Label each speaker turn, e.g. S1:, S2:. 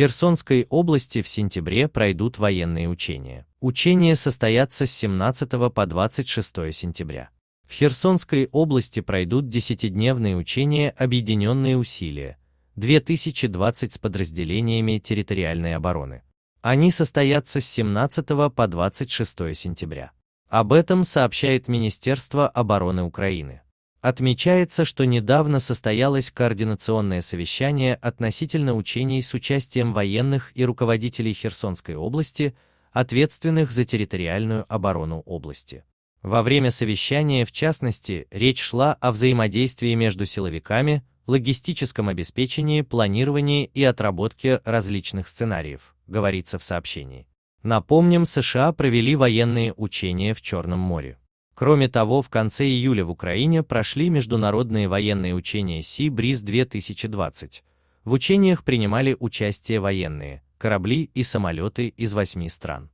S1: Херсонской области в сентябре пройдут военные учения. Учения состоятся с 17 по 26 сентября. В Херсонской области пройдут десятидневные учения «Объединенные усилия» 2020 с подразделениями территориальной обороны. Они состоятся с 17 по 26 сентября. Об этом сообщает Министерство обороны Украины. Отмечается, что недавно состоялось координационное совещание относительно учений с участием военных и руководителей Херсонской области, ответственных за территориальную оборону области. Во время совещания, в частности, речь шла о взаимодействии между силовиками, логистическом обеспечении, планировании и отработке различных сценариев, говорится в сообщении. Напомним, США провели военные учения в Черном море. Кроме того, в конце июля в Украине прошли международные военные учения Sea Breeze 2020. В учениях принимали участие военные, корабли и самолеты из восьми стран.